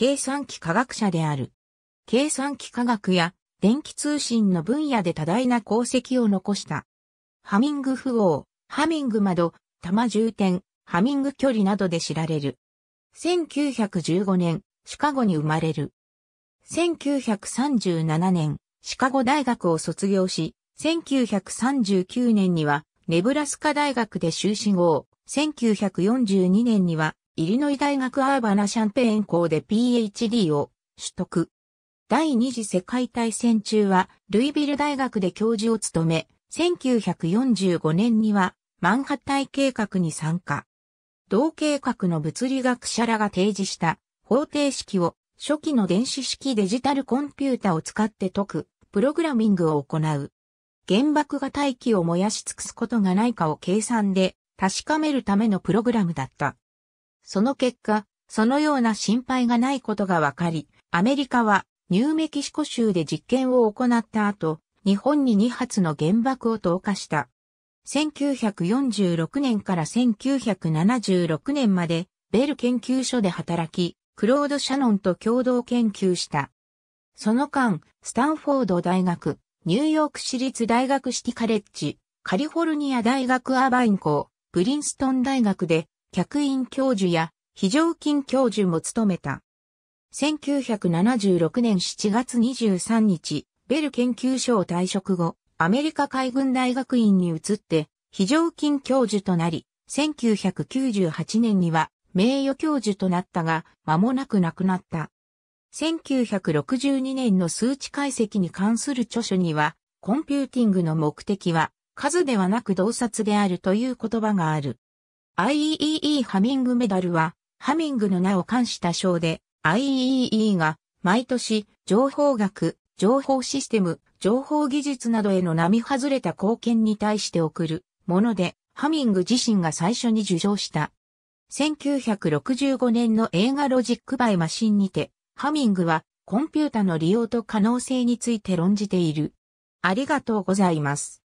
計算機科学者である。計算機科学や電気通信の分野で多大な功績を残した。ハミング符号、ハミング窓、玉重点、ハミング距離などで知られる。1915年、シカゴに生まれる。1937年、シカゴ大学を卒業し、1939年には、ネブラスカ大学で修士号、1942年には、イリノイ大学アーバナシャンペーン校で PhD を取得。第二次世界大戦中は、ルイビル大学で教授を務め、1945年には、マンハッタイ計画に参加。同計画の物理学者らが提示した方程式を初期の電子式デジタルコンピュータを使って解くプログラミングを行う。原爆が大気を燃やし尽くすことがないかを計算で確かめるためのプログラムだった。その結果、そのような心配がないことがわかり、アメリカはニューメキシコ州で実験を行った後、日本に2発の原爆を投下した。1946年から1976年まで、ベル研究所で働き、クロード・シャノンと共同研究した。その間、スタンフォード大学、ニューヨーク市立大学シティカレッジ、カリフォルニア大学アーバイン校、プリンストン大学で客員教授や非常勤教授も務めた。1976年7月23日、ベル研究所を退職後、アメリカ海軍大学院に移って、非常勤教授となり、1998年には名誉教授となったが、間もなく亡くなった。1962年の数値解析に関する著書には、コンピューティングの目的は、数ではなく洞察であるという言葉がある。IEEE ハミングメダルは、ハミングの名を冠した賞で、IEEE が毎年情報学、情報システム、情報技術などへの並外れた貢献に対して贈るもので、ハミング自身が最初に受賞した。1965年の映画ロジックバイマシンにて、ハミングはコンピュータの利用と可能性について論じている。ありがとうございます。